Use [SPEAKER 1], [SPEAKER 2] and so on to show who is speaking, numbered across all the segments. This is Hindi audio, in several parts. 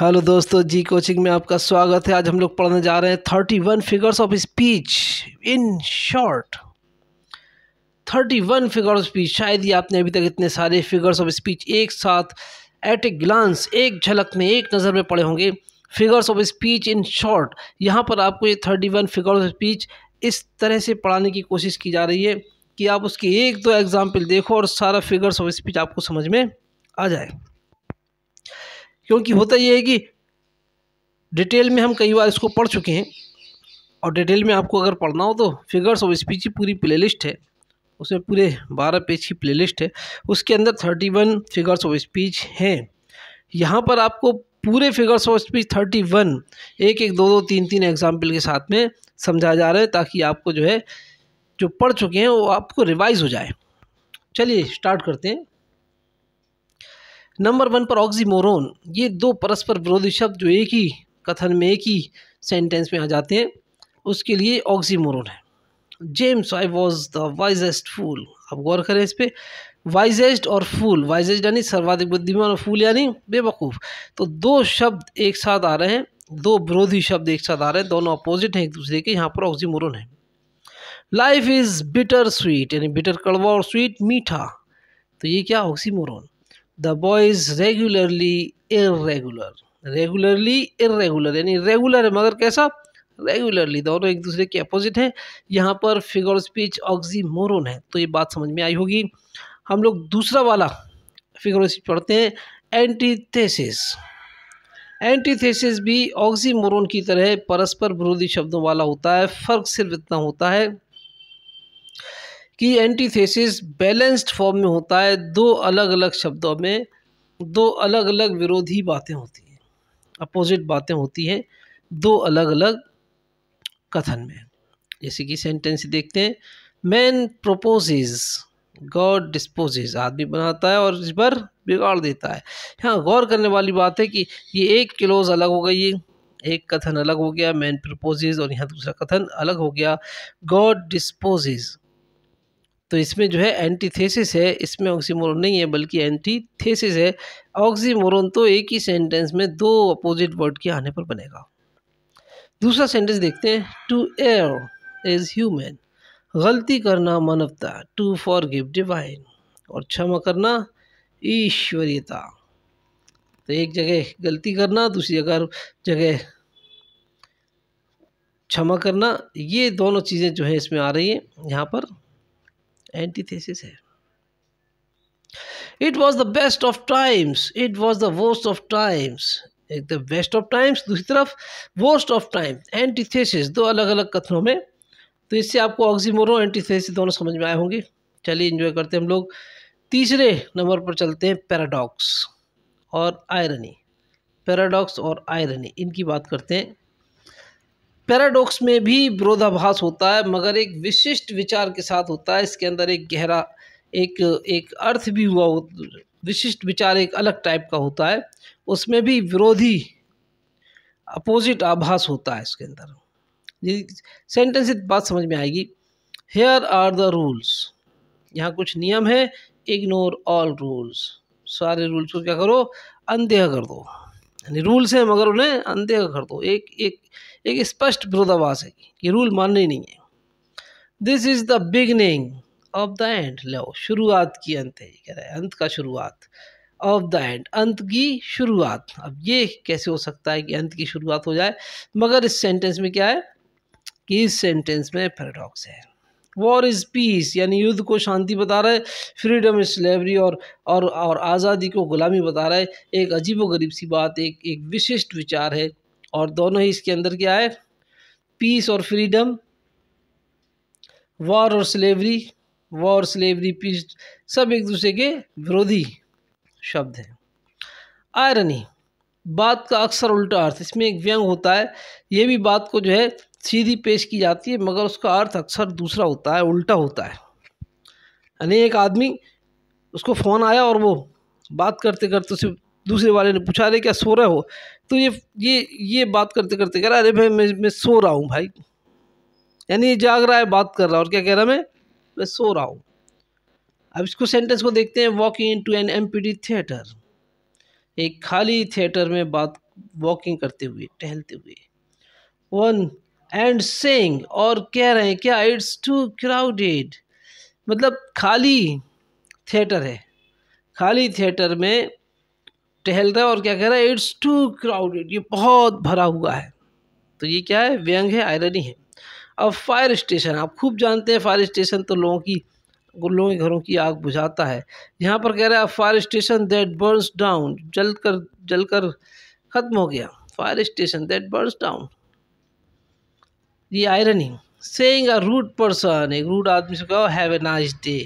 [SPEAKER 1] हेलो दोस्तों जी कोचिंग में आपका स्वागत है आज हम लोग पढ़ने जा रहे हैं thirty one figures of speech in short thirty one figures of speech शायद ही आपने अभी तक इतने सारे फिगर्स ऑफ स्पीच एक साथ एट ए ग्लांस एक झलक में एक नज़र में पड़े होंगे figures of speech in short यहाँ पर आपको ये thirty one figures of speech इस तरह से पढ़ाने की कोशिश की जा रही है कि आप उसकी एक दो एग्ज़ाम्पल देखो और सारा फिगर्स ऑफ स्पीच आपको समझ में आ जाए क्योंकि होता यह है कि डिटेल में हम कई बार इसको पढ़ चुके हैं और डिटेल में आपको अगर पढ़ना हो तो फिगर्स ऑफ स्पीच की पूरी प्लेलिस्ट है उसमें पूरे बारह पेज की प्लेलिस्ट है उसके अंदर thirty one figures of speech हैं यहाँ पर आपको पूरे figures of speech thirty one एक एक दो दो तीन तीन एग्जाम्पल के साथ में समझाया जा रहा है ताकि आपको जो है जो पढ़ चुके हैं वो आपको रिवाइज़ हो जाए चलिए स्टार्ट करते हैं नंबर वन पर ऑक्सीमोरोन ये दो परस्पर विरोधी शब्द जो एक ही कथन में एक ही सेंटेंस में आ जाते हैं उसके लिए ऑक्सीमोरोन है James I was the wisest fool अब गौर करें इस पर वाइजेस्ट और फूल वाइजेस्ट यानी सर्वाधिक बुद्धिमान और फूल यानी बेवकूफ़ तो दो शब्द एक साथ आ रहे हैं दो विरोधी शब्द एक साथ आ रहे हैं दोनों अपोजिट हैं एक दूसरे के यहाँ पर ऑक्सीमोरोन है लाइफ इज़ बिटर स्वीट यानी बिटर कड़वा और स्वीट मीठा तो ये क्या oxymoron the boy is regularly irregular regularly irregular यानी रेगुलर है मगर कैसा रेगुलरली दोनों एक दूसरे के अपोजिट हैं यहाँ पर फिगर स्पीच ऑक्जी मोरन है तो ये बात समझ में आई होगी हम लोग दूसरा वाला फिगर स्पीच पढ़ते हैं एंटीथेसिस एंटीथेसिस भी ऑक्जी मोरन की तरह परस्पर विरोधी शब्दों वाला होता है फ़र्क सिर्फ इतना होता है कि एंटीथेसिस बैलेंस्ड फॉर्म में होता है दो अलग अलग शब्दों में दो अलग अलग विरोधी बातें होती हैं अपोजिट बातें होती हैं दो अलग अलग कथन में जैसे कि सेंटेंस देखते हैं मैन प्रोपोजेज गॉड डिस्पोजेज आदमी बनाता है और इस पर बिगाड़ देता है हाँ गौर करने वाली बात है कि ये एक क्लोज अलग हो गई एक कथन अलग हो गया मैन प्रपोजेज और यहाँ दूसरा कथन अलग हो गया गॉड डिस्पोजेज तो इसमें जो है एंटीथेसिस है इसमें ऑक्सीमोरन नहीं है बल्कि एंटीथेसिस है ऑक्सीमोरन तो एक ही सेंटेंस में दो अपोजिट वर्ड के आने पर बनेगा दूसरा सेंटेंस देखते हैं टू एयर इज ह्यूमन गलती करना मानवता टू फॉर गिव डिवाइन और क्षमा करना ईश्वरीयता तो एक जगह गलती करना दूसरी जगह जगह क्षमा करना ये दोनों चीज़ें जो है इसमें आ रही हैं यहाँ पर एंटीथेसिस है it was the best of times it was the worst of times एक द बेस्ट ऑफ टाइम्स दूसरी तरफ वोस्ट ऑफ टाइम एंटीथेसिस दो अलग अलग कथनों में तो इससे आपको ऑक्सीमोरो एंटीथेसिस दोनों समझ में आए होंगे चलिए इन्जॉय करते हैं हम लोग तीसरे नंबर पर चलते हैं पैराडॉक्स और आयरनी पैराडॉक्स और आयरनी इनकी बात करते हैं पैराडॉक्स में भी विरोधाभास होता है मगर एक विशिष्ट विचार के साथ होता है इसके अंदर एक गहरा एक एक अर्थ भी हुआ विशिष्ट विचार एक अलग टाइप का होता है उसमें भी विरोधी अपोजिट आभास होता है इसके अंदर जी सेंटेंस से बात समझ में आएगी हेयर आर द रूल्स यहाँ कुछ नियम है इग्नोर ऑल रूल्स सारे रूल्स को क्या करो अनदेह कर दो यानी रूल्स हैं मगर उन्हें अनदेह कर दो एक एक एक स्पष्ट विरोधाभास है कि रूल मानने ही नहीं है this is the beginning of the end लो शुरुआत की अंत है कह रहा है अंत का शुरुआत ऑफ द एंड अंत की शुरुआत अब ये कैसे हो सकता है कि अंत की शुरुआत हो जाए मगर इस सेंटेंस में क्या है कि इस सेंटेंस में पैराडॉक्स है वॉर इज़ पीस यानी युद्ध को शांति बता रहा है फ्रीडम इज स्लेवरी और और और आज़ादी को गुलामी बता रहा है एक अजीब व गरीब सी बात एक एक विशिष्ट विचार है और दोनों ही इसके अंदर क्या है पीस और फ्रीडम वॉर और स्लेवरी वॉर स्लेवरी पीस सब एक दूसरे के विरोधी शब्द हैं आयरनी बात का अक्सर उल्टा अर्थ इसमें एक व्यंग होता है ये भी बात को जो है सीधी पेश की जाती है मगर उसका अर्थ अक्सर दूसरा होता है उल्टा होता है यानी एक आदमी उसको फ़ोन आया और वो बात करते करते उसे दूसरे वाले ने पूछा रहे क्या सो रहे हो तो ये ये ये बात करते करते कह रहा अरे भाई मैं मैं सो रहा हूँ भाई यानी ये जाग रहा है बात कर रहा है और क्या कह रहा मैं मैं सो रहा हूँ अब इसको सेंटेंस को देखते हैं वॉकिंग इन टू एन एम थिएटर एक खाली थिएटर में बात वॉकिंग करते हुए टहलते हुए वन एंड सेंग और कह रहे हैं क्या इट्स टू क्राउडेड मतलब खाली थिएटर है खाली थिएटर में टहल रहा है और क्या कह रहा है इट्स टू क्राउडेड ये बहुत भरा हुआ है तो ये क्या है व्यंग है आयरनी है अब फायर स्टेशन आप खूब जानते हैं फायर स्टेशन तो लोगों की लोगों के घरों की आग बुझाता है यहाँ पर कह रहा है fire station that burns down जल कर जल कर ख़त्म हो गया fire station that burns down ये irony saying a rude person एक रूड आदमी से कहो हैव ए नाइस डे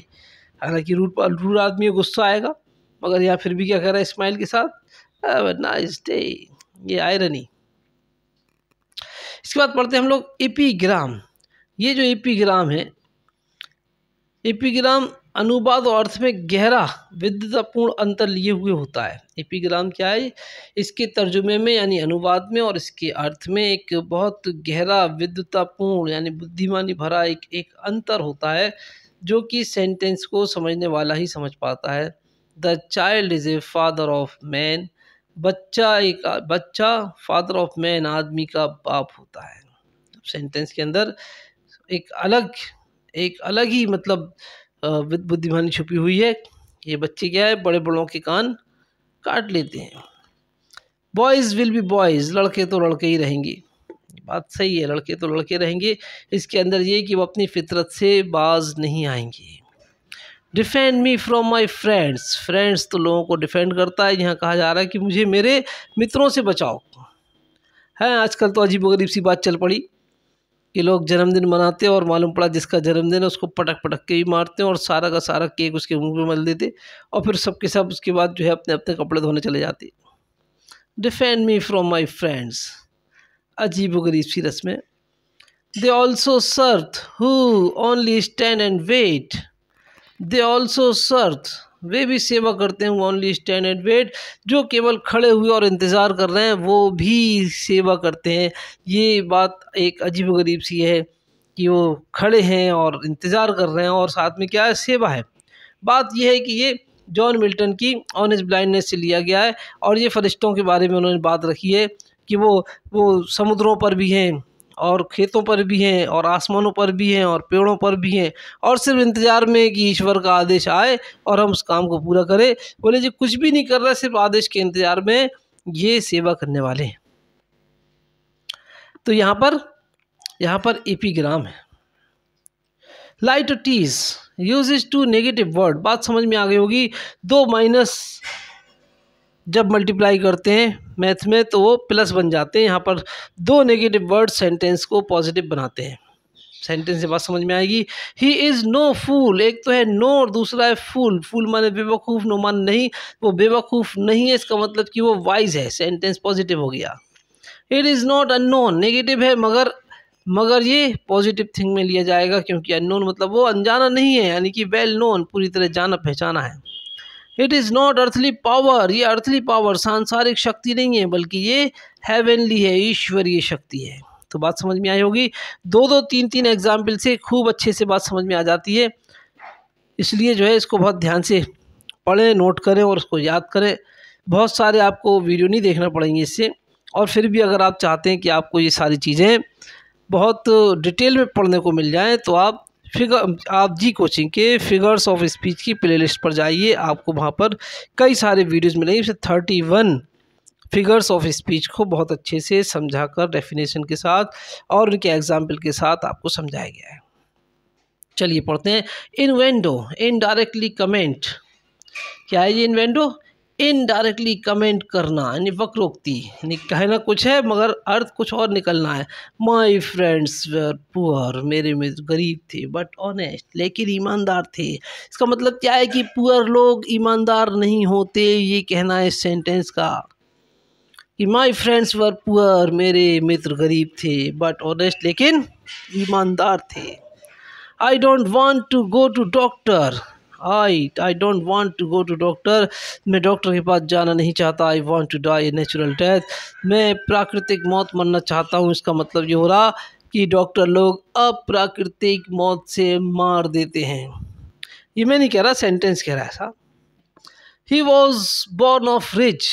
[SPEAKER 1] हालांकि रूड रूड आदमी गुस्सा आएगा मगर यहाँ फिर भी क्या कह रहा है स्माइल के साथ नाइस डे ये आयरनी इसके बाद पढ़ते हैं हम लोग एपीग्राम ये जो एपीग्राम है एपीग्राम अनुवाद और अर्थ में गहरा विद्वतापूर्ण अंतर लिए हुए होता है एपीग्राम क्या है इसके तर्जुमे में यानी अनुवाद में और इसके अर्थ में एक बहुत गहरा विद्वतापूर्ण यानी बुद्धिमानी भरा एक एक अंतर होता है जो कि सेंटेंस को समझने वाला ही समझ पाता है the child is a father of man बच्चा एक बच्चा फादर ऑफ मैन आदमी का बाप होता है सेंटेंस के अंदर एक अलग एक अलग ही मतलब बुद्धिमानी छुपी हुई है ये बच्चे क्या है बड़े बड़ों के कान काट लेते हैं बॉयज़ विल बी बॉयज़ लड़के तो लड़के ही रहेंगे बात सही है लड़के तो लड़के रहेंगे इसके अंदर ये कि वो अपनी फितरत से बाज नहीं आएंगे defend me from my friends friends तो लोगों को डिफेंड करता है यहाँ कहा जा रहा है कि मुझे मेरे मित्रों से बचाओ हैं आजकल तो अजीब वरीब सी बात चल पड़ी कि लोग जन्मदिन मनाते हैं और मालूम पड़ा जिसका जन्मदिन है उसको पटक पटक के भी मारते हैं और सारा का सारा केक उसके मुंह पे मल देते और फिर सबके सब उसके बाद जो है अपने अपने कपड़े धोने चले जाते defend me from my friends अजीब व गरीब सी रस्में they also serve who only stand and wait they also serve वे भी सेवा करते हैं ओनली स्टैंड एंड वेट जो केवल खड़े हुए और इंतज़ार कर रहे हैं वो भी सेवा करते हैं ये बात एक अजीब गरीब सी है कि वो खड़े हैं और इंतज़ार कर रहे हैं और साथ में क्या है सेवा है बात यह है कि ये जॉन मिल्टन की ऑन इज ब्लाइंडनेस से लिया गया है और ये फरिश्तों के बारे में उन्होंने बात रखी है कि वो वो समुद्रों पर भी हैं और खेतों पर भी हैं और आसमानों पर भी हैं और पेड़ों पर भी हैं और सिर्फ इंतज़ार में कि ईश्वर का आदेश आए और हम उस काम को पूरा करें बोले जी कुछ भी नहीं कर रहा सिर्फ आदेश के इंतज़ार में ये सेवा करने वाले हैं तो यहाँ पर यहाँ पर एपीग्राम है light teas use is two negative word बात समझ में आ गई होगी दो माइनस जब मल्टीप्लाई करते हैं मैथ में तो वो प्लस बन जाते हैं यहाँ पर दो नेगेटिव वर्ड सेंटेंस को पॉजिटिव बनाते हैं सेंटेंस से बात समझ में आएगी ही इज़ नो फूल एक तो है नो और दूसरा है फूल फूल माने बेवकूफ़ नो मान नहीं वो बेवकूफ़ नहीं है इसका मतलब कि वो वाइज है सेंटेंस पॉजिटिव हो गया it is not unknown negative है मगर मगर ये पॉजिटिव थिंग में लिया जाएगा क्योंकि अननोन मतलब वो अनजाना नहीं है यानी कि वेल नोन पूरी तरह जाना पहचाना है it is not earthly power ये अर्थली पावर सांसारिक शक्ति नहीं है बल्कि ये हैवेनली है ईश्वरीय शक्ति है तो बात समझ में आई होगी दो दो तीन तीन एग्जाम्पल से खूब अच्छे से बात समझ में आ जाती है इसलिए जो है इसको बहुत ध्यान से पढ़ें नोट करें और उसको याद करें बहुत सारे आपको वीडियो नहीं देखना पड़ेंगे इससे और फिर भी अगर आप चाहते हैं कि आपको ये सारी चीज़ें बहुत डिटेल में पढ़ने को मिल जाएँ तो आप फिगर आप जी कोचिंग के फिगर्स ऑफ स्पीच की प्लेलिस्ट पर जाइए आपको वहाँ पर कई सारे वीडियोस मिलेंगे जैसे thirty one figures of speech को बहुत अच्छे से समझा कर डेफिनेशन के साथ और उनके एग्जाम्पल के साथ आपको समझाया गया है चलिए पढ़ते हैं इनवेंडो इनडायरेक्टली कमेंट क्या है ये इनवेंडो इनडायरेक्टली कमेंट करना यानी वक्रोक्ति यानी कहना कुछ है मगर अर्थ कुछ और निकलना है माई फ्रेंड्स वेर पुअर मेरे में गरीब थे बट ऑनेस्ट लेकिन ईमानदार थे इसका मतलब क्या है कि पुअर लोग ईमानदार नहीं होते ये कहना है इस सेंटेंस का कि माई फ्रेंड्स वर पुअर मेरे मित्र गरीब थे बट ऑनेस्ट लेकिन ईमानदार थे I don't want to go to doctor I I don't want to go to doctor मैं डॉक्टर के पास जाना नहीं चाहता I want to die natural death मैं प्राकृतिक मौत मरना चाहता हूँ इसका मतलब ये हो रहा कि डॉक्टर लोग अप्राकृतिक मौत से मार देते हैं ये मैं नहीं कह रहा सेंटेंस कह रहा है ऐसा he was born of rich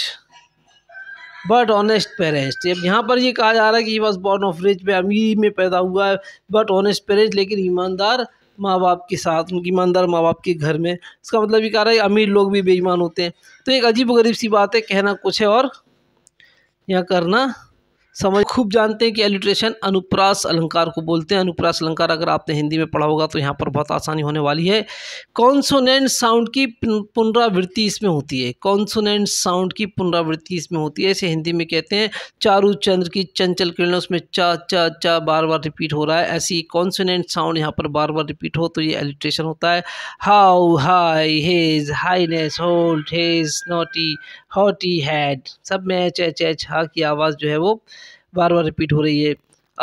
[SPEAKER 1] but honest parents अब यहाँ पर ये कहा जा रहा है कि he was born of rich में अमीर में पैदा हुआ है बट ऑनेस्ट पेरेंट्स लेकिन ईमानदार माँ बाप के साथ उनकी ईमानदार माँ बाप के घर में इसका मतलब ये कह रहा है अमीर लोग भी बेईमान होते हैं तो एक अजीब गरीब सी बात है कहना कुछ है और यहाँ करना समझ खूब जानते हैं कि एलिट्रेशन अनुप्रास अलंकार को बोलते हैं अनुप्रास अलंकार अगर आपने हिंदी में पढ़ा होगा तो यहाँ पर बहुत आसानी होने वाली है कॉन्सोनेंट साउंड की पुनरावृत्ति इसमें होती है कॉन्सोनेंट साउंड की पुनरावृत्ति इसमें होती है ऐसे हिंदी में कहते हैं चारू चंद्र की चंचल किरण उसमें चा चा चा बार बार रिपीट हो रहा है ऐसी कॉन्सोनेंट साउंड यहाँ पर बार बार रिपीट हो तो ये एलिट्रेशन होता है how high his highness hold his naughty haughty head सब में एच एच एच हा की आवाज़ जो है वो बार बार रिपीट हो रही है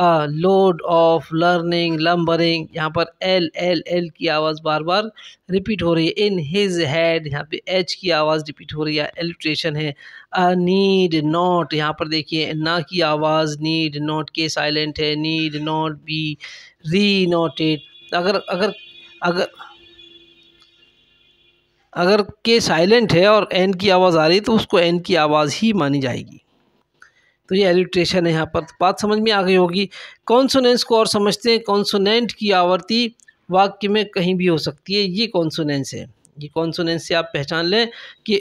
[SPEAKER 1] a load of learning lumbering यहाँ पर एल एल एल की आवाज़ बार बार रिपीट हो रही है इन हिज हैड यहाँ पे एच की आवाज़ रिपीट हो रही है एलिट्रेशन है अ नीड नॉट यहाँ पर देखिए ना की आवाज़ नीड नॉट के साइलेंट है need not be renoted अगर अगर अगर अगर के साइलेंट है और एन की आवाज़ आ रही है तो उसको एन की आवाज़ ही मानी जाएगी तो ये एलिट्रेशन है यहाँ पर तो बात समझ में आ गई होगी कॉन्सोनेंस को और समझते हैं कॉन्सोनेंट की आवर्ती वाक्य में कहीं भी हो सकती है ये कॉन्सोनेंस है ये कॉन्सोनेंस से आप पहचान लें कि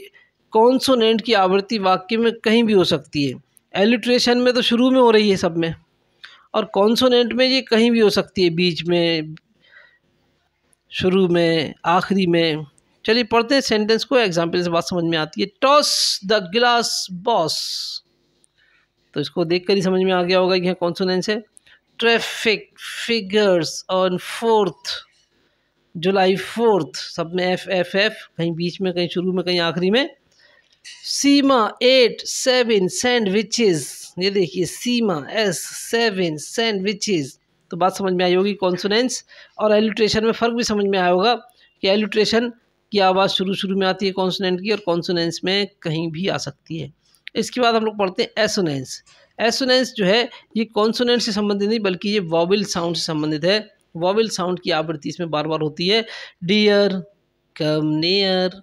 [SPEAKER 1] कॉन्सोनेंट की आवृत्ति वाक्य में कहीं भी हो सकती है एलिट्रेशन में तो शुरू में हो रही है सब में और कॉन्सोनेंट में ये कहीं भी हो सकती है बीच में शुरू में आखिरी में चलिए पढ़ते हैं सेंटेंस को एग्जाम्पल से बात समझ में आती है टॉस द ग्लास बॉस तो इसको देखकर ही समझ में आ गया होगा कि यहाँ कॉन्सोनेंस है traffic figures on fourth July fourth सब में एफ एफ एफ कहीं बीच में कहीं शुरू में कहीं आखिरी में सीमा एट सेवन सैंडविचेस ये देखिए सीमा एस सेवन सैंडविचेस तो बात समझ में आई होगी कॉन्सोनेंस और एलिट्रेशन में फ़र्क भी समझ में आया होगा कि एलिट्रेशन की आवाज़ शुरू शुरू में आती है कॉन्सोनेंट की और कॉन्सोनेंस में कहीं भी आ सकती है इसके बाद हम लोग पढ़ते हैं एसोनेंस एसोनेंस जो है ये कॉन्सोनेंट से संबंधित नहीं बल्कि ये वॉबिल साउंड से संबंधित है वॉबिल साउंड की आवृत्ति इसमें बार बार होती है dear come near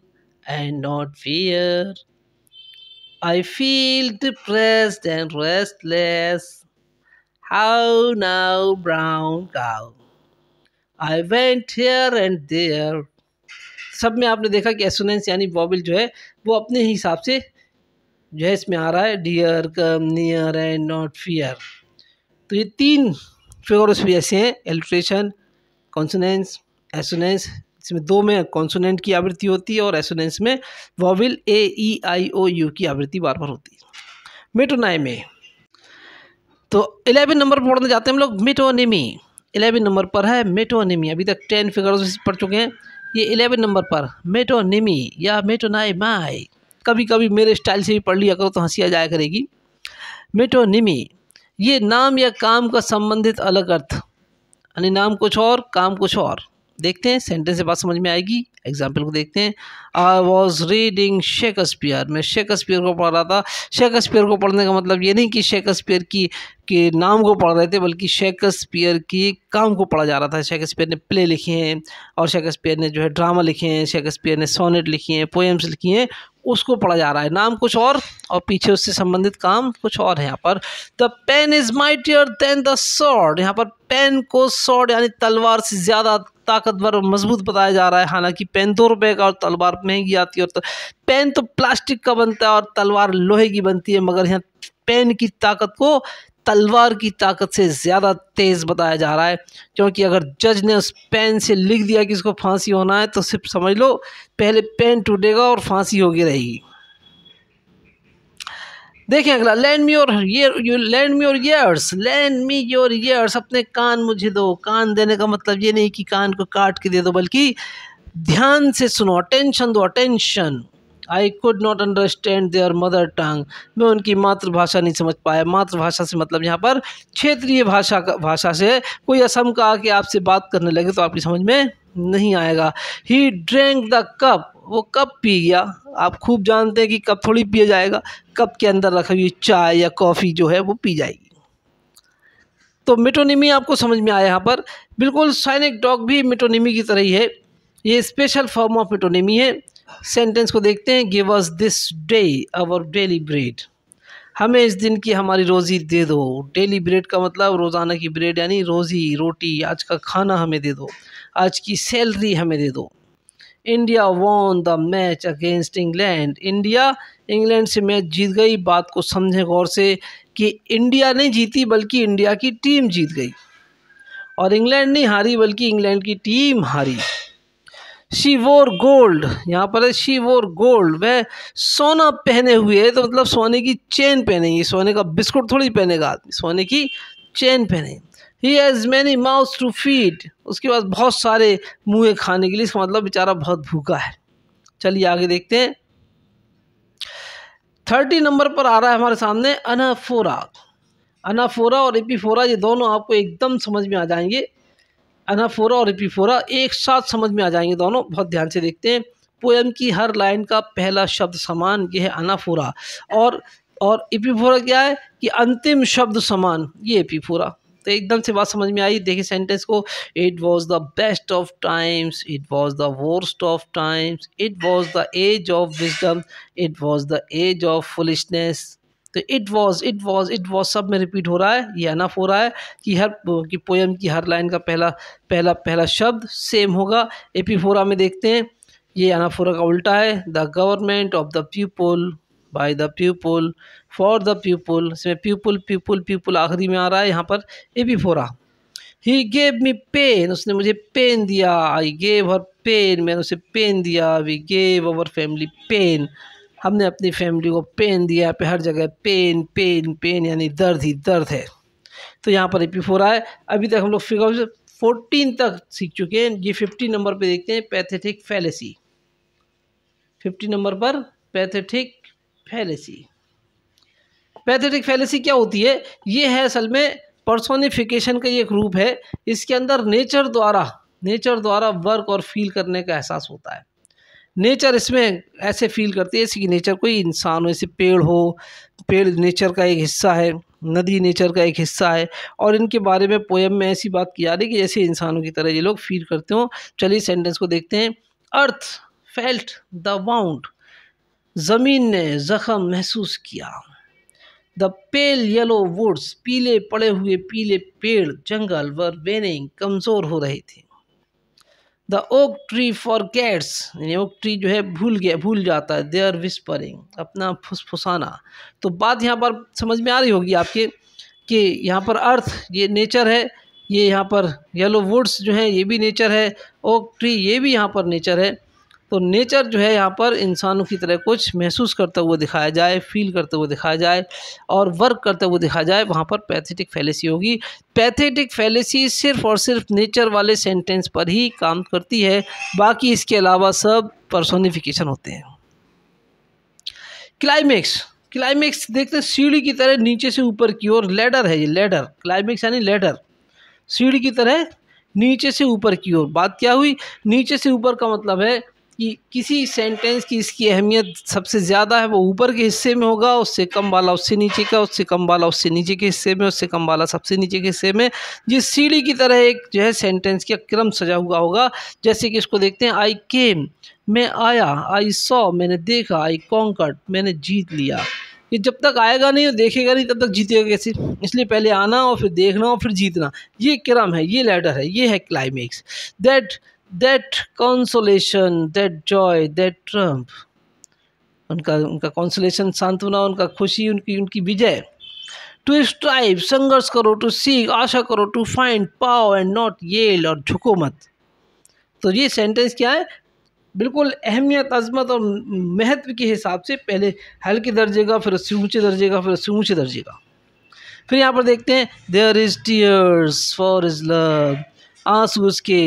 [SPEAKER 1] and not fear I feel depressed and restless how now brown cow I went here and there सब में आपने देखा कि एसोनेंस यानी वॉबिल जो है वो अपने ही हिसाब से जो है इसमें आ रहा है dear come near and not fear तो ये तीन फिगर्स भी ऐसे हैं एल्ट्रेशन कॉन्सोनेंस एसोनेंस इसमें दो में कॉन्सोनेंट की आवृत्ति होती है और एसोनेंस में वॉविल ए ई आई ओ यू की आवृत्ति बार बार होती है मेटोनाई में तो एलेवन नंबर पर पढ़ने जाते हैं हम लोग मेटोनिमी इलेवन नंबर पर है मेटोनिमी अभी तक टेन फिगर्स पढ़ चुके हैं ये इलेवन नंबर पर मेटोनिमी या मेटोनाई माई कभी कभी मेरे स्टाइल से भी पढ़ लिया करो तो हंसी आ जाया करेगी मेटोनिमी ये नाम या काम का संबंधित अलग अर्थ यानी नाम कुछ और काम कुछ और देखते हैं सेंटेंस से बात समझ में आएगी एग्जाम्पल को देखते हैं आई वॉज रीडिंग शेक्सपियर मैं शेक्सपियर को पढ़ रहा था शेक्सपियर को पढ़ने का मतलब ये नहीं कि शेक्सपियर की के नाम को पढ़ रहे थे बल्कि शेक्सपियर की काम को पढ़ा जा रहा था शेक्सपियर ने प्ले लिखे हैं और शेक्सपियर ने जो है ड्रामा लिखे हैं शेक्सपियर ने सोनेट लिखी हैं पोएम्स लिखी हैं उसको पढ़ा जा रहा है नाम कुछ और और पीछे उससे संबंधित काम कुछ और है यहाँ पर the pen is mightier than the sword यहाँ पर पेन को सॉर्ड यानी तलवार से ज़्यादा ताकतवर और मजबूत बताया जा रहा है हालांकि पेन दो रुपये का और तलवार महंगी आती है और पेन तो प्लास्टिक का बनता है और तलवार लोहे की बनती है मगर यहाँ पेन की ताकत को तलवार की ताकत से ज़्यादा तेज़ बताया जा रहा है क्योंकि अगर जज ने उस पेन से लिख दिया कि इसको फांसी होना है तो सिर्फ समझ लो पहले पेन टूटेगा और फांसी होगी रहेगी देखें अगला लैंड मी और ये लैंड मी और ears lend me your ears अपने कान मुझे दो कान देने का मतलब ये नहीं कि कान को काट के दे दो बल्कि ध्यान से सुनो अटेंशन दो attention I could not understand their mother tongue मैं उनकी मातृभाषा नहीं समझ पाया मातृभाषा से मतलब यहाँ पर क्षेत्रीय भाषा का भाषा से कोई असम का आके आपसे बात करने लगे तो आपकी समझ में नहीं आएगा ही ड्रेंक द कप वो कप पी गया आप खूब जानते हैं कि कब थोड़ी पिया जाएगा कप के अंदर रखी हुई चाय या कॉफ़ी जो है वो पी जाएगी तो मेटोनिमी आपको समझ में आया यहाँ पर बिल्कुल साइनिक डॉग भी मेटोनिमी की तरह ही है ये स्पेशल फॉर्म ऑफ मेटोनिमी है सेंटेंस को देखते हैं give us this day our daily bread हमें इस दिन की हमारी रोज़ी दे दो डेली ब्रेड का मतलब रोज़ाना की ब्रेड यानी रोज़ी रोटी आज का खाना हमें दे दो आज की सैलरी हमें दे दो India won the match against England India England से मैच जीत गई बात को समझें गौर से कि इंडिया नहीं जीती बल्कि इंडिया की टीम जीत गई और इंग्लैंड नहीं हारी बल्कि इंग्लैंड की टीम हारी शी वोर गोल्ड यहाँ पर है शी वोर गोल्ड वह सोना पहने हुए है तो मतलब सोने की चेन ये सोने का बिस्कुट थोड़ी पहनेगा आदमी सोने की चेन पहने he has many mouth to feed उसके पास बहुत सारे मुँह खाने के लिए इसका मतलब बेचारा बहुत भूखा है चलिए आगे देखते हैं थर्टी नंबर पर आ रहा है हमारे सामने अनाफोरा अनाफोरा और एपीफोरा ये दोनों आपको एकदम समझ में आ जाएंगे अनाफोरा और एपिफोरा एक साथ समझ में आ जाएंगे दोनों बहुत ध्यान से देखते हैं पोएम की हर लाइन का पहला शब्द समान यह है अनाफोरा और और एपिफोरा क्या है कि अंतिम शब्द समान ये एपिफोरा तो एकदम से बात समझ में आई देखिए सेंटेंस को it was the best of times it was the worst of times it was the age of wisdom it was the age of foolishness तो it was it was it was सब में रिपीट हो रहा है ये एनफ हो रहा है कि हर कि पोएम की हर लाइन का पहला पहला पहला शब्द सेम होगा एपीफोरा में देखते हैं ये अनाफोरा का उल्टा है the government of the people by the people for the people इसमें पीपल पीपल पीपल आखिरी में आ रहा है यहाँ पर एपीफोरा ही गेव मी पेन उसने मुझे पेन दिया आई गेव हर पेन मैंने उसे पेन दिया we gave our family pain हमने अपनी फैमिली को पेन दिया पे हर जगह पेन पेन पेन यानी दर्द ही दर्द है तो यहाँ पर ए पी फोर आए अभी तक हम लोग फिगर फोर्टीन तक सीख चुके हैं ये फिफ्टी नंबर पे देखते हैं पैथेटिक फैलेसी फिफ्टी नंबर पर पैथेटिक फैलेसी पैथेटिक फैलेसी क्या होती है ये है असल में पर्सोनिफिकेशन का ये एक रूप है इसके अंदर नेचर द्वारा नेचर द्वारा वर्क और फील करने का एहसास होता है नेचर इसमें ऐसे फील करती है जैसे कि नेचर कोई इंसान हो जैसे पेड़ हो पेड़ नेचर का एक हिस्सा है नदी नेचर का एक हिस्सा है और इनके बारे में पोएम में ऐसी बात की जा रही है कि जैसे इंसानों की तरह ये लोग फील करते हो चलिए सेंटेंस को देखते हैं अर्थ फेल्ट द वाउंड ज़मीन ने ज़ख़म महसूस किया द पेल येलो वुड्स पीले पड़े हुए पीले पेड़ जंगल वर वेनिंग कमज़ोर हो रहे थे the oak tree forgets यानी ओक ट्री जो है भूल गया भूल जाता है देयर विस्परिंग अपना फुसफुसाना तो बात यहाँ पर समझ में आ रही होगी आपके कि यहाँ पर अर्थ ये नेचर है ये यहाँ पर येलो वुड्स जो हैं ये भी नेचर है ओक ट्री ये भी यहाँ पर नेचर है तो नेचर जो है यहाँ पर इंसानों की तरह कुछ महसूस करते हुए दिखाया जाए फील करते हुए दिखाया जाए और वर्क करते हुए दिखाया जाए वहाँ पर पैथेटिक फैलेसी होगी पैथेटिक फैलेसी सिर्फ़ और सिर्फ नेचर वाले सेंटेंस पर ही काम करती है बाकी इसके अलावा सब पर्सोनिफिकेशन होते हैं क्लाइमेक्स क्लाइमेक्स देखते हैं सीढ़ी की तरह नीचे से ऊपर की ओर लेडर है ये लेडर क्लाइमेक्स यानी लेडर सीढ़ी की तरह नीचे से ऊपर की ओर बात क्या हुई नीचे से ऊपर का मतलब है कि किसी सेंटेंस की इसकी अहमियत सबसे ज़्यादा है वो ऊपर के हिस्से में होगा उससे कम वाला उससे नीचे का उससे कम वाला उससे नीचे के हिस्से में उससे कम वाला सबसे नीचे के हिस्से में जिस सीढ़ी की तरह एक जो है सेंटेंस का क्रम सजा हुआ होगा जैसे कि इसको देखते हैं आई केम मैं आया आई सॉ मैंने देखा आई कॉन्कट मैंने जीत लिया ये जब तक आएगा नहीं और देखेगा नहीं तब तक जीतेगा कैसे इसलिए पहले आना और फिर देखना और फिर जीतना ये क्रम है ये लैडर है ये है climax that that consolation that joy that triumph उनका उनका कॉन्सोलेशन सांत्वना उनका खुशी उनकी उनकी विजय टू स्ट्राइव संघर्ष करो टू सीख आशा करो टू फाइंड पाओ एंड नॉट येल और झुको मत तो ये सेंटेंस क्या है बिल्कुल अहमियत अजमत और महत्व के हिसाब से पहले हल्के दर्जे का फिर उससे ऊँचे दर्जे का फिर उससे ऊँचे दर्जे का फिर यहाँ पर देखते हैं there is tears for his love आंसू उसके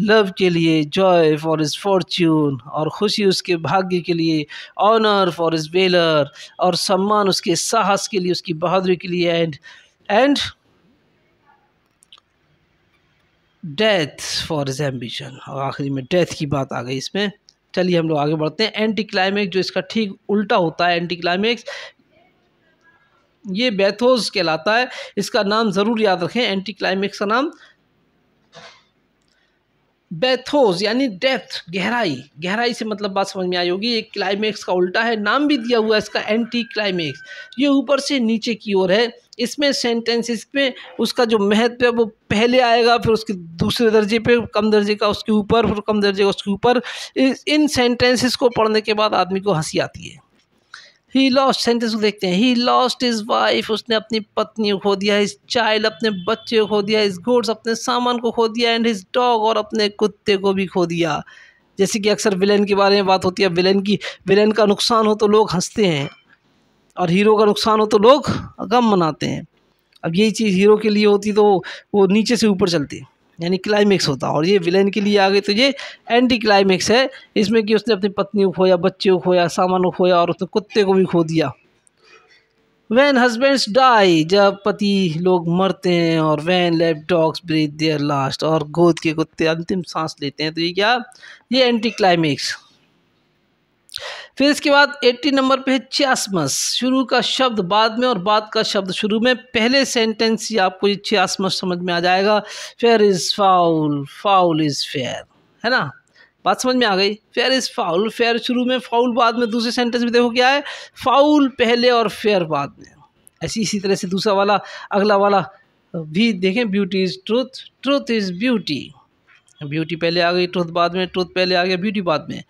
[SPEAKER 1] लव के लिए जॉय फॉर इज़ फॉर्च्यून और खुशी उसके भाग्य के लिए ऑनर फॉर इज़ वेलर और सम्मान उसके साहस के लिए उसकी बहादुरी के लिए and and death for his ambition और आखिरी में डेथ की बात आ गई इसमें चलिए हम लोग आगे बढ़ते हैं एंटी क्लाइमैक्स जो इसका ठीक उल्टा होता है एंटी क्लाइमेक्स ये बैथोज कहलाता है इसका नाम ज़रूर याद रखें एंटी क्लाइमेक्स का नाम बैथोस यानी डेप्थ गहराई गहराई से मतलब बात समझ में आई होगी एक क्लाइमेक्स का उल्टा है नाम भी दिया हुआ है इसका एंटी क्लाइमेक्स ये ऊपर से नीचे की ओर है इसमें सेंटेंसेस में उसका जो महत्व है वो पहले आएगा फिर उसके दूसरे दर्जे पे कम दर्जे का उसके ऊपर फिर कम दर्जे का उसके ऊपर इन सेंटेंसेस को पढ़ने के बाद आदमी को हंसी आती है ही लॉस्ट सेंटेंस को देखते हैं ही लॉस्ट इज़ वाइफ उसने अपनी पत्नी को खो दिया इस चाइल्ड अपने बच्चे को खो दिया इस गोड्स अपने सामान को खो दिया एंड हिज डॉग और अपने कुत्ते को भी खो दिया जैसे कि अक्सर विलेन के बारे में बात होती है विलेन की विलेन का नुकसान हो तो लोग हंसते हैं और हीरो का नुकसान हो तो लोग गम मनाते हैं अब यही चीज़ हीरो के लिए होती तो वो नीचे से ऊपर चलती यानी क्लाइमेक्स होता है और ये विलेन के लिए आ गए तो ये एंटी क्लाइमेक्स है इसमें कि उसने अपनी पत्नी को खोया बच्चे को खोया सामान को खोया और उसने कुत्ते को भी खो दिया वैन हजबेंड्स डाई जब पति लोग मरते हैं और when lap dogs breathe their last और गोद के कुत्ते अंतिम सांस लेते हैं तो ये क्या ये एंटी क्लाइमेक्स फिर इसके बाद एट्टी नंबर पे है छियासमस शुरू का शब्द बाद में और बाद का शब्द शुरू में पहले सेंटेंस ही आपको ये चियासमस समझ में आ जाएगा fair is foul foul is fair है ना बात समझ में आ गई फेयर इज़ फाउल फेयर शुरू में फाउल बाद में दूसरे सेंटेंस में देखो क्या है फाउल पहले और फेयर बाद में ऐसी इसी तरह से दूसरा वाला अगला वाला भी देखें beauty is truth truth is beauty beauty पहले आ गई ट्रूथ बाद में ट्रूथ पहले आ गया ब्यूटी बाद में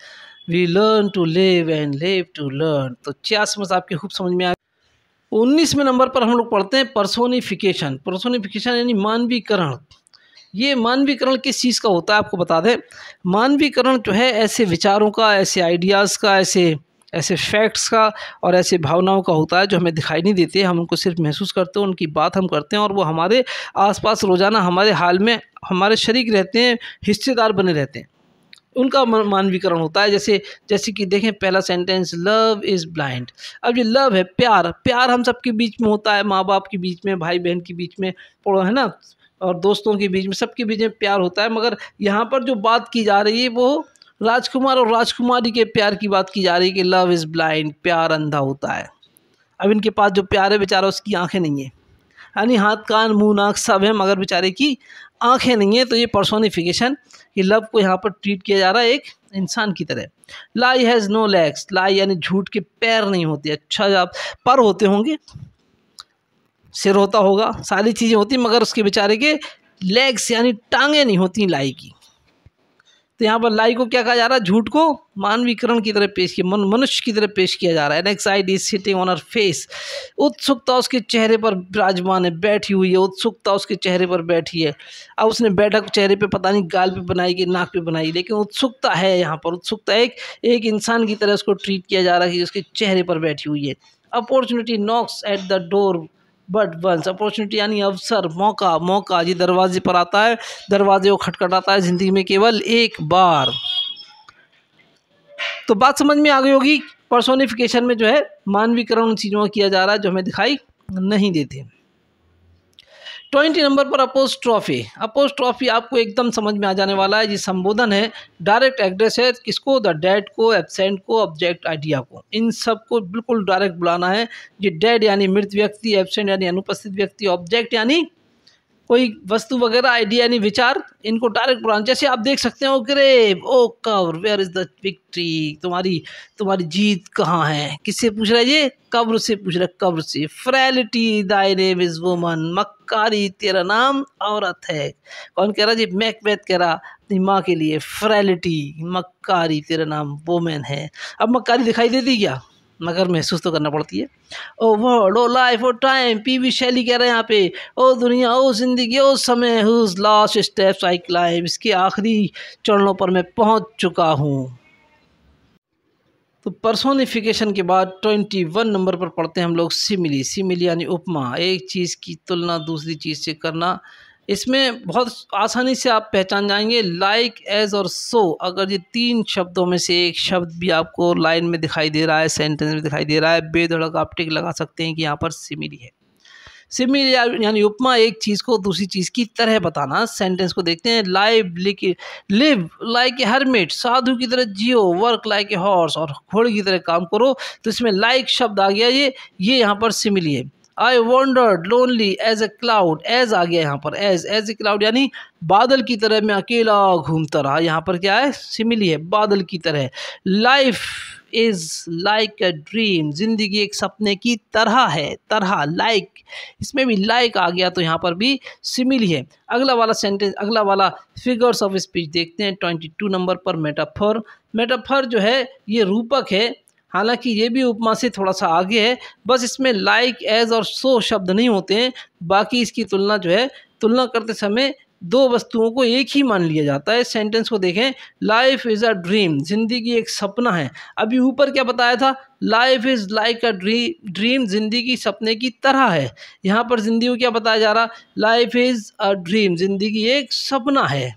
[SPEAKER 1] we learn to live and live to learn तो छियासी समझ आपके खूब समझ में आए उन्नीसवें नंबर पर हम लोग पढ़ते हैं पर्सोनिफिकेशन पर्सोनिफिकेशन यानी मानवीकरण ये मानवीकरण किस चीज़ का होता है आपको बता दें मानवीकरण जो है ऐसे विचारों का ऐसे आइडियाज़ का ऐसे ऐसे फैक्ट्स का और ऐसे भावनाओं का होता है जो हमें दिखाई नहीं देते हम उनको सिर्फ महसूस करते हैं उनकी बात हम करते हैं और वो हमारे आसपास रोज़ाना हमारे हाल में हमारे शरीक रहते हैं हिस्सेदार बने रहते हैं उनका मानवीकरण होता है जैसे जैसे कि देखें पहला सेंटेंस लव इज़ ब्लाइंड अब ये लव है प्यार प्यार हम सबके बीच में होता है माँ बाप के बीच में भाई बहन के बीच में पड़ो है ना और दोस्तों के बीच में सबके बीच में प्यार होता है मगर यहाँ पर जो बात की जा रही है वो राजकुमार और राजकुमारी के प्यार की बात की जा रही है कि लव इज़ ब्लाइंड प्यार अंधा होता है अब इनके पास जो प्यार है बेचारा उसकी आँखें नहीं है यानी हाथ कान मुंह नाक सब है मगर बेचारे की आंखें नहीं है तो ये पर्सोनिफिकेशन ये लव को यहाँ पर ट्रीट किया जा रहा है एक इंसान की तरह lie has no legs lie यानी झूठ के पैर नहीं होते अच्छा जब पर होते होंगे सिर होता होगा सारी चीज़ें होती मगर उसके बेचारे के लेग्स यानी टांगे नहीं होती लाई की तो यहाँ पर लाई को क्या कहा जा रहा है झूठ को मानवीकरण की तरह पेश किया मन, मनुष्य की तरह पेश किया जा रहा है is sitting on her face उत्सुकता उसके चेहरे पर विराजमान है बैठी हुई है उत्सुकता उसके चेहरे पर बैठी है अब उसने बैठक चेहरे पे पता नहीं गाल पे बनाई कि नाक पे बनाई लेकिन उत्सुकता है यहाँ पर उत्सुकता एक एक इंसान की तरह उसको ट्रीट किया जा रहा है कि उसके चेहरे पर बैठी हुई है opportunity knocks at the door but once opportunity यानी अवसर मौका मौका ये दरवाजे पर आता है दरवाजे को खटखटाता है ज़िंदगी में केवल एक बार तो बात समझ में आ गई होगी पर्सोनिफिकेशन में जो है मानवीकरण उन चीज़ों का किया जा रहा है जो हमें दिखाई नहीं देते ट्वेंटी नंबर पर अपोज ट्रॉफी अपोज ट्रॉफी आपको एकदम समझ में आ जाने वाला है जी संबोधन है डायरेक्ट एड्रेस है किसको द डेड को एबसेंट को ऑब्जेक्ट आइडिया को इन सब को बिल्कुल डायरेक्ट बुलाना है जी डेड यानी मृत व्यक्ति एबसेंट यानी अनुपस्थित व्यक्ति ऑब्जेक्ट यानी कोई वस्तु वगैरह आइडिया यानी विचार इनको डायरेक्ट बुलाना जैसे आप देख सकते हो grave O cover where is the victory तुम्हारी तुम्हारी जीत कहाँ है किससे पूछ रहा है ये कब्र से पूछ रहा है कब्र से फ्रैलिटी दाय नेम इज़ वुमन मक कारी तेरा नाम औरत है कौन कह रहा जी मैकबैथ कह रहा अपनी माँ के लिए फ्रैलिटी मक्कारी तेरा नाम वोमेन है अब मक्कारी दिखाई देती क्या मगर महसूस तो करना पड़ती है O world O life O time P B Shelley कह रहे हैं यहाँ पे ओ दुनिया ओ जिंदगी ओ समय whose last steps I climb इसके आखिरी चरणों पर मैं पहुँच चुका हूँ तो पर्सोनिफिकेशन के बाद ट्वेंटी वन नंबर पर पढ़ते हैं हम लोग सिमिली सिमिली यानी उपमा एक चीज़ की तुलना दूसरी चीज़ से करना इसमें बहुत आसानी से आप पहचान जाएंगे लाइक एज और सो अगर ये तीन शब्दों में से एक शब्द भी आपको लाइन में दिखाई दे रहा है सेंटेंस में दिखाई दे रहा है बेधड़क आप टिक लगा सकते हैं कि यहाँ पर सिमिली है सिमिल यानी उपमा एक चीज़ को दूसरी चीज़ की तरह बताना सेंटेंस को देखते हैं लाइव लिख लिव लाइक ए हरमिट साधु की तरह जियो वर्क लाइक ए हॉर्स और घोड़े की तरह काम करो तो इसमें लाइक शब्द आ गया ये ये यहाँ पर सिमिली है I wandered lonely as a cloud as आ गया यहाँ पर एज एज ए क्लाउड यानी बादल की तरह मैं अकेला घूमता रहा यहाँ पर क्या है सिमिली है बादल की तरह life is like a dream ज़िंदगी एक सपने की तरह है तरह लाइक like. इसमें भी लाइक like आ गया तो यहाँ पर भी सिमिल है अगला वाला सेंटेंस अगला वाला फिगर्स ऑफ स्पीच देखते हैं ट्वेंटी टू नंबर पर मेटाफर मेटाफर जो है ये रूपक है हालांकि ये भी उपमा से थोड़ा सा आगे है बस इसमें लाइक एज और सो शब्द नहीं होते हैं बाकी इसकी तुलना जो है तुलना करते समय दो वस्तुओं को एक ही मान लिया जाता है सेंटेंस को देखें लाइफ इज़ अ ड्रीम जिंदगी एक सपना है अभी ऊपर क्या बताया था life is like a dream dream जिंदगी सपने की तरह है यहाँ पर ज़िंदगी को क्या बताया जा रहा लाइफ इज़ अ ड्रीम जिंदगी एक सपना है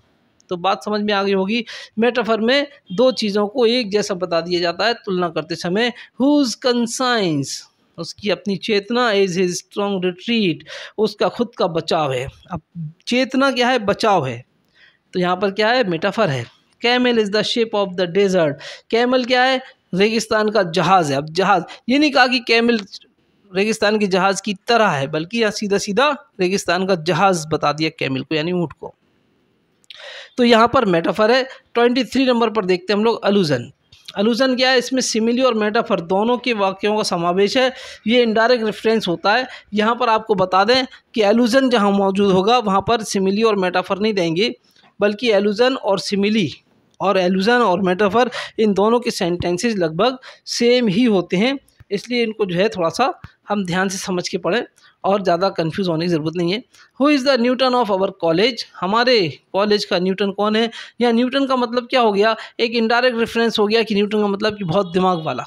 [SPEAKER 1] तो बात समझ में आ गई होगी मेटाफर में दो चीज़ों को एक जैसा बता दिया जाता है तुलना करते समय हुज कंसाइंस उसकी अपनी चेतना इज हिज स्ट्रॉन्ग रिट्रीट उसका खुद का बचाव है अब चेतना क्या है बचाव है तो यहाँ पर क्या है मेटाफर है camel is the shape of the desert camel क्या है रेगिस्तान का जहाज़ है अब जहाज़ ये नहीं कहा कि कैमल रेगिस्तान के जहाज़ की तरह है बल्कि यहाँ सीधा सीधा रेगिस्तान का जहाज़ बता दिया कैमल को यानी ऊँट को तो यहाँ पर मेटाफर है ट्वेंटी थ्री नंबर पर देखते हैं हम लोग अलूजन अलूजन क्या है इसमें सिमिली और मेटाफर दोनों के वाक्यों का समावेश है ये इनडायरेक्ट रेफरेंस होता है यहाँ पर आपको बता दें कि एलूजन जहाँ मौजूद होगा वहाँ पर सिमिली और मेटाफर नहीं देंगे बल्कि एलूजन और सिमिली और एलूजन और मेटाफर इन दोनों के सेंटेंसेज लगभग सेम ही होते हैं इसलिए इनको जो है थोड़ा सा हम ध्यान से समझ के पढ़ें और ज़्यादा कंफ्यूज होने की ज़रूरत नहीं है who is the Newton of our college हमारे कॉलेज का न्यूटन कौन है या न्यूटन का मतलब क्या हो गया एक इनडायरेक्ट रेफरेंस हो गया कि न्यूटन का मतलब कि बहुत दिमाग वाला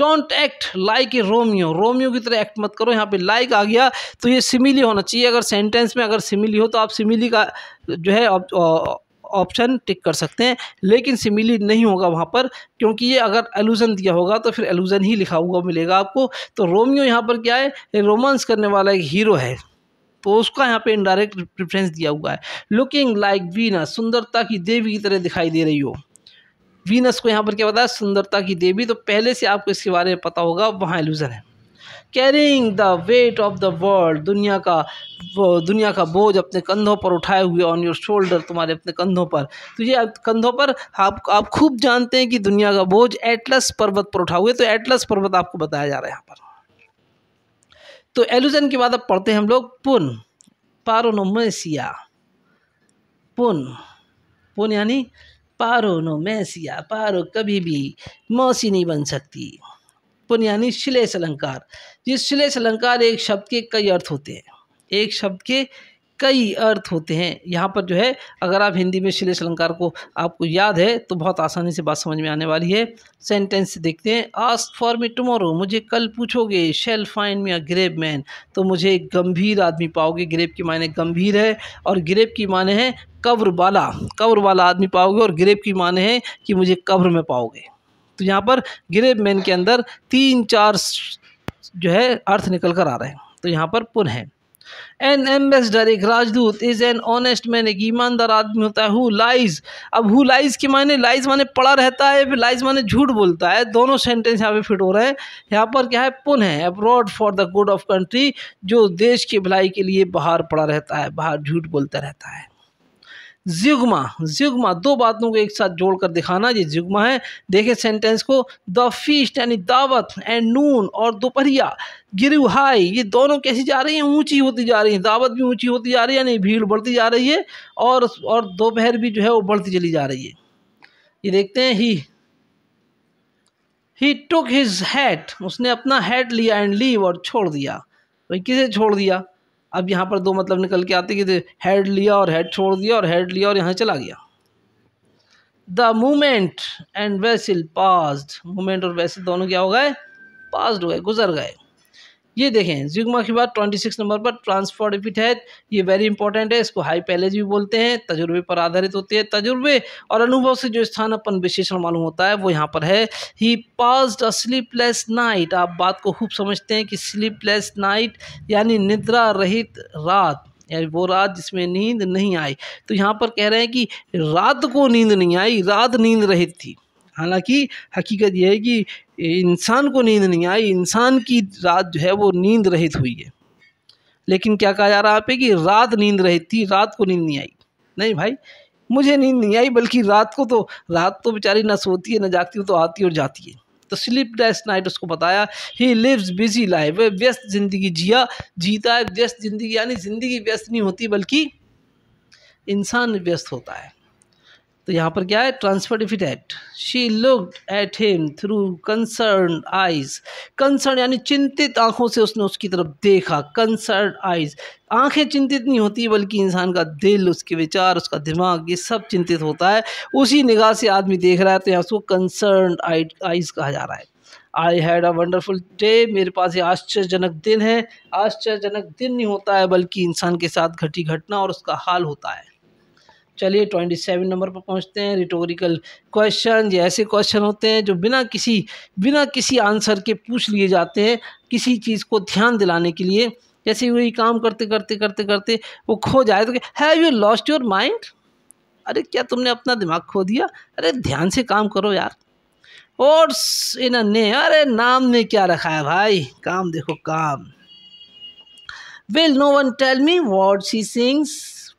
[SPEAKER 1] don't act like a Romeo Romeo की तरह एक्ट मत करो यहाँ पे लाइक like आ गया तो ये सिमिली होना चाहिए अगर सेंटेंस में अगर सिमिली हो तो आप सिमिली का जो है ऑप्शन टिक कर सकते हैं लेकिन सिमिली नहीं होगा वहाँ पर क्योंकि ये अगर एलूजन दिया होगा तो फिर एलूजन ही लिखा हुआ मिलेगा आपको तो रोमियो यहाँ पर क्या है रोमांस करने वाला एक हीरो है तो उसका यहाँ पे इनडायरेक्ट प्रेफरेंस दिया हुआ है लुकिंग लाइक वीनस सुंदरता की देवी की तरह दिखाई दे रही हो वीनस को यहाँ पर क्या बताया सुंदरता की देवी तो पहले से आपको इसके बारे में पता होगा वहाँ एलूजन है carrying the weight of the world दुनिया का दुनिया का बोझ अपने कंधों पर उठाए हुए ऑन योर शोल्डर तुम्हारे अपने कंधों पर तो ये कंधों पर आप आप खूब जानते हैं कि दुनिया का बोझ एटलस पर्वत पर उठा हुए तो एटलस पर्वत आपको बताया जा रहा है यहाँ पर तो एलुजन के बाद अब पढ़ते हैं हम लोग पुन पारोनोमेसिया पुन पुन यानी पारोनोमेसिया पारो कभी भी मौसी नहीं बन सकती पुन यानी शिलेश अलंकार जिस शिलेश अलंकार एक शब्द के कई अर्थ होते हैं एक शब्द के कई अर्थ होते हैं यहाँ पर जो है अगर आप हिंदी में शिलेश अलंकार को आपको याद है तो बहुत आसानी से बात समझ में आने वाली है सेंटेंस देखते हैं आस्क फॉर मी टुमारो मुझे कल पूछोगे shall find me a grave man तो मुझे एक गंभीर आदमी पाओगे ग्रेब की माने गंभीर है और ग्रेब की माने हैं कब्र वाला कब्र वाला आदमी पाओगे और ग्रेब की माने है कि मुझे कब्र में पाओगे तो यहाँ पर गिरे मैन के अंदर तीन चार जो है अर्थ निकल कर आ रहे हैं तो यहाँ पर पुनः है एन एम्बेसडर एक राजदूत इज एन ऑनेस्ट मैन एक ईमानदार आदमी होता है हु लाइज अब हु लाइज के मायने लाइज माने पड़ा रहता है फिर लाइज माने झूठ बोलता है दोनों सेंटेंस यहाँ पे फिट हो रहे हैं यहाँ पर क्या है पुन है abroad for the good of country जो देश की भलाई के लिए बाहर पड़ा रहता है बाहर झूठ बोलता रहता है जुगमा जुगमा दो बातों को एक साथ जोड़कर दिखाना ये जुगमा है देखे सेंटेंस को द फीस्ट यानी दावत एंड नून और दोपहरिया गिरु हाई ये दोनों कैसी जा रही हैं ऊंची होती जा रही हैं दावत भी ऊंची होती जा रही है यानी भीड़ बढ़ती जा रही है और और दोपहर भी जो है वो बढ़ती चली जा रही है ये देखते हैं ही ही टुक हिज हैट उसने अपना हैट लिया एंड लीव और छोड़ दिया भाई किसे छोड़ दिया अब यहाँ पर दो मतलब निकल के आते कि हेड लिया और हेड छोड़ दिया और हेड लिया और यहाँ चला गया the moment and vessel passed moment और वैसिल दोनों क्या हो गए पास्ड हो गए गुजर गए ये देखें जुगमा के बाद ट्वेंटी सिक्स नंबर पर ट्रांसफर रिपीट है ये वेरी इंपॉर्टेंट है इसको हाई पैलेज भी बोलते हैं तजुर्बे पर आधारित होती है तजुर्बे और अनुभव से जो स्थान अपन विशेषण मालूम होता है वो यहाँ पर है ही पास अ स्लीपलेस नाइट आप बात को खूब समझते हैं कि स्लीपलेस नाइट यानी निद्रा रहित रात यानी वो रात जिसमें नींद नहीं आई तो यहाँ पर कह रहे हैं कि रात को नींद नहीं आई रात नींद रहित थी हालांकि हकीकत यह है कि इंसान को नींद नहीं आई इंसान की रात जो है वो नींद रहित हुई है लेकिन क्या कहा जा रहा है आप कि रात नींद रहित थी रात को नींद नहीं आई नहीं भाई मुझे नींद नहीं आई बल्कि रात को तो रात तो बेचारी ना सोती है ना जागती है तो आती और जाती है तो स्लिप डेस्ट नाइट उसको बताया ही लिव्स बिजी लाइफ वह व्यस्त ज़िंदगी जिया जीता है व्यस्त ज़िंदगी यानी ज़िंदगी व्यस्त नहीं होती बल्कि इंसान व्यस्त होता है तो यहाँ पर क्या है transferred epithet she looked at him through concern eyes concern यानी चिंतित आंखों से उसने उसकी तरफ देखा कंसर्न आइज आंखें चिंतित नहीं होती बल्कि इंसान का दिल उसके विचार उसका दिमाग ये सब चिंतित होता है उसी निगाह से आदमी देख रहा है तो यहाँ उसको कंसर्न आइज कहा जा रहा है I had a wonderful day मेरे पास ये आश्चर्यजनक दिन है आश्चर्यजनक दिन नहीं होता है बल्कि इंसान के साथ घटी घटना और उसका हाल होता है चलिए ट्वेंटी सेवन नंबर पर पहुंचते हैं रिटोरिकल क्वेश्चन ये ऐसे क्वेश्चन होते हैं जो बिना किसी बिना किसी आंसर के पूछ लिए जाते हैं किसी चीज़ को ध्यान दिलाने के लिए जैसे वही काम करते करते करते करते वो खो जाए तो have you lost your mind अरे क्या तुमने अपना दिमाग खो दिया अरे ध्यान से काम करो यार और इन ने अरे नाम ने क्या रखा है भाई काम देखो काम will no one tell me what she sings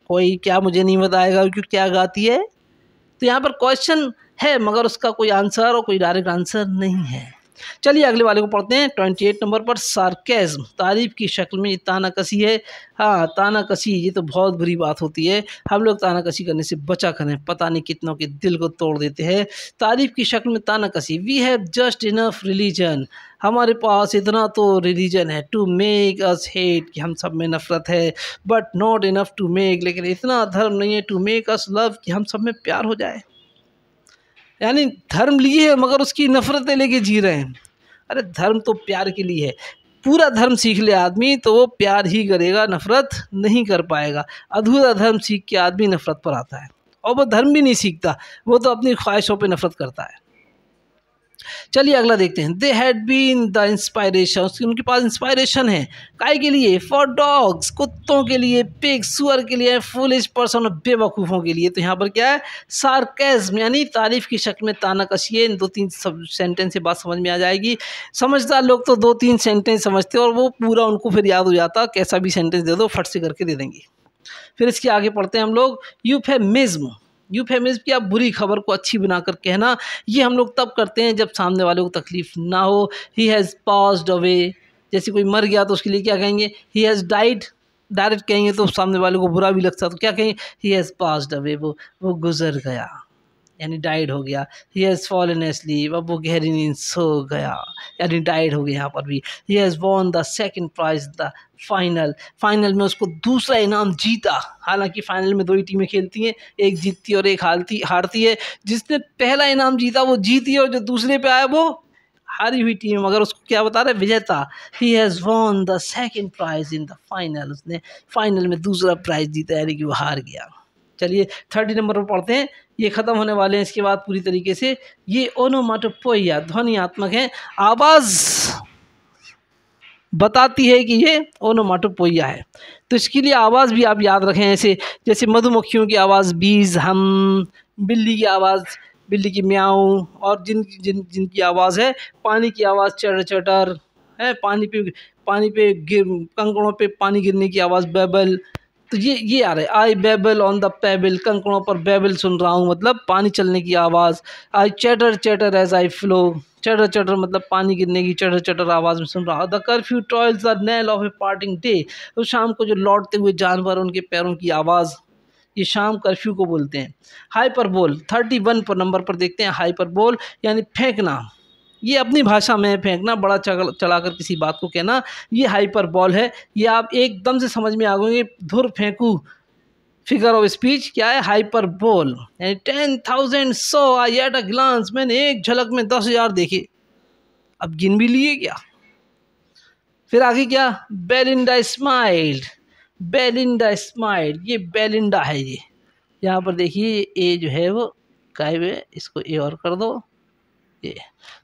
[SPEAKER 1] कोई क्या मुझे नहीं बताएगा कि क्या गाती है तो यहाँ पर क्वेश्चन है मगर उसका कोई आंसर और कोई डायरेक्ट आंसर नहीं है चलिए अगले वाले को पढ़ते हैं ट्वेंटी एट नंबर पर सार्केज्म तारीफ की शक्ल में ये तानाकसी है हाँ कसी ये तो बहुत बुरी बात होती है हम लोग तानाकसी करने से बचा करें पता नहीं कितनों के दिल को तोड़ देते हैं तारीफ की शक्ल में तानाकसी we have just enough religion हमारे पास इतना तो रिलीजन है टू मेक अस हेट कि हम सब में नफ़रत है but not enough to make लेकिन इतना धर्म नहीं है टू मेक अस लव कि हम सब में प्यार हो जाए यानी धर्म लिए है मगर उसकी नफ़रतें लेके जी रहे हैं अरे धर्म तो प्यार के लिए है पूरा धर्म सीख ले आदमी तो वो प्यार ही करेगा नफ़रत नहीं कर पाएगा अधूरा धर्म सीख के आदमी नफ़रत पर आता है और वो धर्म भी नहीं सीखता वो तो अपनी ख्वाहिशों पर नफ़रत करता है चलिए अगला देखते हैं they had been the inspiration उनके पास इंस्पायरेशन है काय के लिए फॉर डॉग्स कुत्तों के लिए पिग सुअर के लिए फुलज पर्सन और बेवकूफ़ों के लिए तो यहाँ पर क्या है सार्केज्म यानी तारीफ़ की शक्ल में ताना है दो तीन सब सेंटेंस से बात समझ में आ जाएगी समझदार लोग तो दो तीन सेंटेंस समझते और वो पूरा उनको फिर याद हो जाता कैसा भी सेंटेंस दे दो फट से करके दे देंगे फिर इसके आगे पढ़ते हैं हम लोग यूफेमिज्म फेमिज की आप बुरी खबर को अच्छी बना कर कहना ये हम लोग तब करते हैं जब सामने वाले को तकलीफ़ ना हो ही हैज़ पास्ड अवे जैसे कोई मर गया तो उसके लिए क्या कहेंगे ही हैज़ डाइड डायरेक्ट कहेंगे तो सामने वाले को बुरा भी लगता तो क्या कहेंगे ही हैज़ पास्ड अवे वो वो गुज़र गया यानी डाइड हो गया ही हैज़ फॉलन एस्लीप अब वो गहरी नींद सो गया यानी डाइड हो गया यहाँ पर भी he has won the second prize the final final में उसको दूसरा इनाम जीता हालांकि फाइनल में दो ही टीमें खेलती हैं एक जीतती और एक हारती हारती है जिसने पहला इनाम जीता वो जीती और जो दूसरे पे आया वो हारी हुई टीम मगर उसको क्या बता रहे विजेता he has won the second prize in the final उसने फाइनल में दूसरा प्राइज़ जीता यानी कि वो हार गया चलिए थर्टी नंबर पर पढ़ते हैं ये ख़त्म होने वाले हैं इसके बाद पूरी तरीके से ये ओनोमाटोपोइया ध्वनियात्मक है आवाज़ बताती है कि ये ओनोमाटोपोइया है तो इसके लिए आवाज़ भी आप याद रखें ऐसे जैसे मधुमक्खियों की आवाज़ बीज हम बिल्ली की आवाज़ बिल्ली की म्याऊँ और जिन जिन जिनकी आवाज़ है पानी की आवाज़ चटर चटर है पानी पे पानी पे गिर कंकड़ों पे पानी गिरने की आवाज़ बैबल तो ये ये आ रहा है I babble on the pebble कंकड़ों पर बेबल सुन रहा हूँ मतलब पानी चलने की आवाज़ आई chatter chatter as I flow chatter chatter मतलब पानी गिरने की चटर चटर आवाज़ में सुन रहा हूँ the curfew tolls are knell of a parting day तो शाम को जो लौटते हुए जानवर उनके पैरों की आवाज़ ये शाम कर्फ्यू को बोलते हैं हाइपरबोल थर्टी वन पर नंबर पर देखते हैं हाइपरबोल यानी फेंकना ये अपनी भाषा में फेंकना बड़ा चल चला कर किसी बात को कहना ये हाइपर बॉल है ये आप एकदम से समझ में आ गए धुर फेंकू फिगर ऑफ स्पीच क्या है हाइपर बॉल यानी टेन थाउजेंड सौ आई एट अ ग्लांस मैंने एक झलक में दस हज़ार देखे अब गिन भी लिए क्या फिर आगे क्या बेलिंडा स्माइल्ड बेलिंडा स्माइल ये बेलिंडा है ये यहाँ पर देखिए ए जो है वो काय है इसको ए और कर दो ये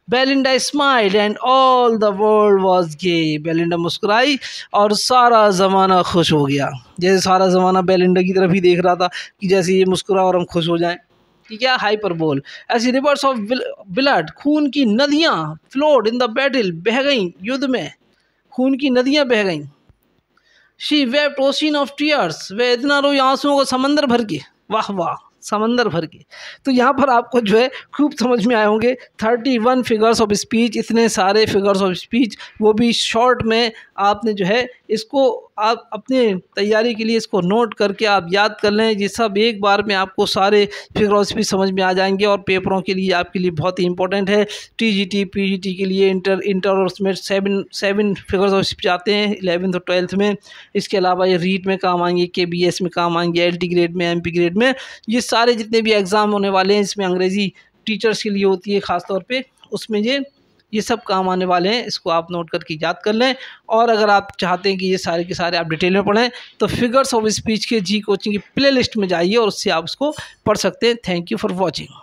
[SPEAKER 1] Belinda smiled and all the world was gay. Belinda मुस्कुराई और सारा ज़माना खुश हो गया जैसे सारा ज़माना Belinda की तरफ ही देख रहा था कि जैसे ये मुस्कुरा और हम खुश हो जाएं ठीक है हाइपरबोल ऐसी रिवर्स ऑफ ब्लड खून की नदियाँ फ्लोड इन द बैटल बह गईं युद्ध में खून की नदियाँ बह गईं she wept ocean of tears वह इतना रोई आंसुओं का समंदर भर के वाह वाह समंदर भर के तो यहाँ पर आपको जो है खूब समझ में आए होंगे thirty one figures of speech इतने सारे फिगर्स ऑफ स्पीच वो भी शॉर्ट में आपने जो है इसको आप अपने तैयारी के लिए इसको नोट करके आप याद कर लें ये सब एक बार में आपको सारे फिलोसफी समझ में आ जाएंगे और पेपरों के लिए आपके लिए बहुत ही इंपॉर्टेंट है टीजीटी पीजीटी के लिए इंटर इंटर और उसमें seven seven figures of speech आते हैं इलेवेंथ और ट्वेल्थ में इसके अलावा ये रीट में काम आएंगे के बी एस में काम आएंगे एल टी ग्रेड में एम पी ग्रेड में ये सारे जितने भी एग्ज़ाम होने वाले हैं इसमें अंग्रेज़ी टीचर्स के लिए होती है ख़ासतौर पर उसमें ये ये सब काम आने वाले हैं इसको आप नोट करके याद कर लें और अगर आप चाहते हैं कि ये सारे के सारे आप डिटेल में पढ़ें तो फिगर्स ऑफ स्पीच के जी कोचिंग की प्ले लिस्ट में जाइए और उससे आप उसको पढ़ सकते हैं थैंक यू फॉर वॉचिंग